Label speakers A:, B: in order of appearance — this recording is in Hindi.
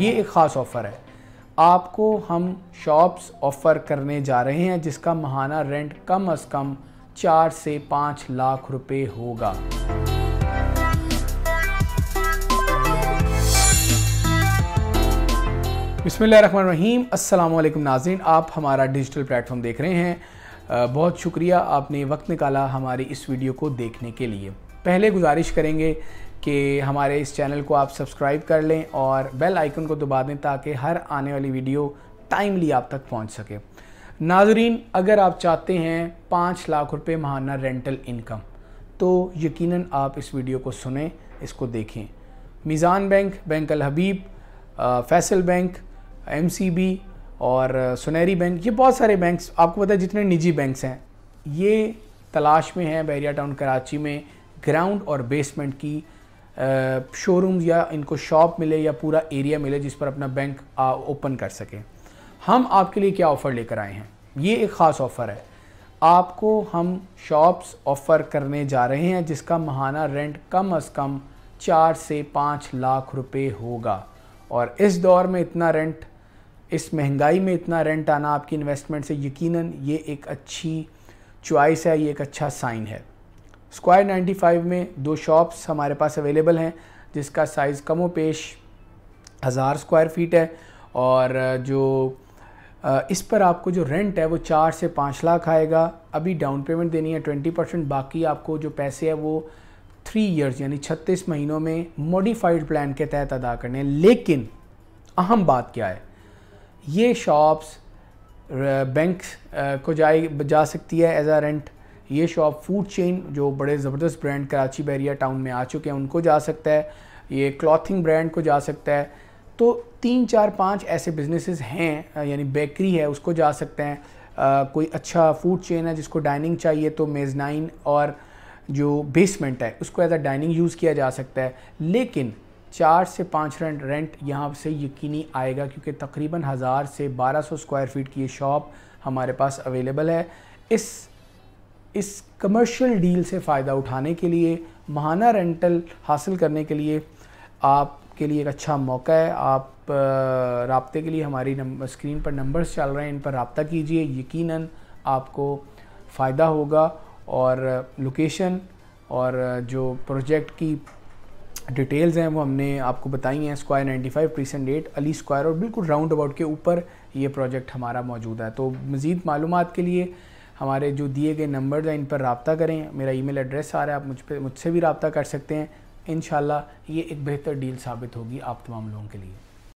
A: ये एक ख़ास ऑफ़र है आपको हम शॉप्स ऑफ़र करने जा रहे हैं जिसका महाना रेंट कम अज़ कम चार से पाँच लाख रुपए होगा बसमिल रहीम अस्सलाम वालेकुम आप हमारा डिजिटल प्लेटफॉर्म देख रहे हैं बहुत शुक्रिया आपने वक्त निकाला हमारी इस वीडियो को देखने के लिए पहले गुजारिश करेंगे कि हमारे इस चैनल को आप सब्सक्राइब कर लें और बेल आइकन को दबा दें ताकि हर आने वाली वीडियो टाइमली आप तक पहुंच सके नाजरीन अगर आप चाहते हैं पाँच लाख रुपए महाना रेंटल इनकम तो यकीनन आप इस वीडियो को सुने इसको देखें Meezan bank bank Al Habib Faysal bank MCB और सुनहरी बैंक ये बहुत सारे बैंक्स आपको पता है जितने निजी बैंक्स हैं ये तलाश में हैं बैरिया टाउन कराची में ग्राउंड और बेसमेंट की शोरूम या इनको शॉप मिले या पूरा एरिया मिले जिस पर अपना बैंक ओपन कर सकें हम आपके लिए क्या ऑफ़र लेकर आए हैं ये एक ख़ास ऑफ़र है आपको हम शॉप्स ऑफ़र करने जा रहे हैं जिसका महाना रेंट कम अज़ कम चार से पाँच लाख रुपए होगा और इस दौर में इतना रेंट इस महंगाई में इतना रेंट आना आपकी इन्वेस्टमेंट से यकीनन ये एक अच्छी चॉइस है ये एक अच्छा साइन है स्क्वायर 95 में दो शॉप्स हमारे पास अवेलेबल हैं जिसका साइज़ कमो पेश हज़ार स्क्वायर फीट है और जो इस पर आपको जो रेंट है वो चार से पाँच लाख आएगा अभी डाउन पेमेंट देनी है ट्वेंटी परसेंट बाकी आपको जो पैसे है वो थ्री इयर्स यानी छत्तीस महीनों में मॉडिफाइड प्लान के तहत अदा करने हैं लेकिन अहम बात क्या है ये शॉप्स बैंक uh, uh, को जाए जा सकती है एज आ रेंट ये शॉप फूड चेन जो बड़े ज़बरदस्त ब्रांड कराची बैरिया टाउन में आ चुके हैं उनको जा सकता है ये क्लॉथिंग ब्रांड को जा सकता है तो तीन चार पांच ऐसे बिजनेसेस हैं uh, यानी बेकरी है उसको जा सकते हैं कोई अच्छा फूड चेन है जिसको डाइनिंग चाहिए तो मेज़नाइन और जो बेसमेंट है उसको एज अ डाइनिंग यूज़ किया जा सकता है लेकिन चार से पाँच रेंट रेंट यहाँ से यकीनी आएगा क्योंकि तकरीबन हज़ार से बारह सौ स्क्वायर फीट की ये शॉप हमारे पास अवेलेबल है इस इस कमर्शियल डील से फ़ायदा उठाने के लिए महाना रेंटल हासिल करने के लिए आपके लिए एक अच्छा मौका है आप रबते के लिए हमारी नंबर स्क्रीन पर नंबर्स चल रहे हैं इन पर रबता कीजिए यकीन आपको फ़ायदा होगा और लोकेशन और जो प्रोजेक्ट की डिटेल्स हैं वो हमने आपको बताई हैं स्क्वायर 95 प्रीसेंट डेट अली स्क्वायर और बिल्कुल राउंड अबाउट के ऊपर ये प्रोजेक्ट हमारा मौजूद है तो मज़ीद मालूम के लिए हमारे जो दिए गए नंबर हैं इन पर रबता करें मेरा ईमेल एड्रेस आ रहा है आप मुझ पर मुझसे भी रबता कर सकते हैं इन ये एक बेहतर डील साबित होगी आप तमाम लोगों के लिए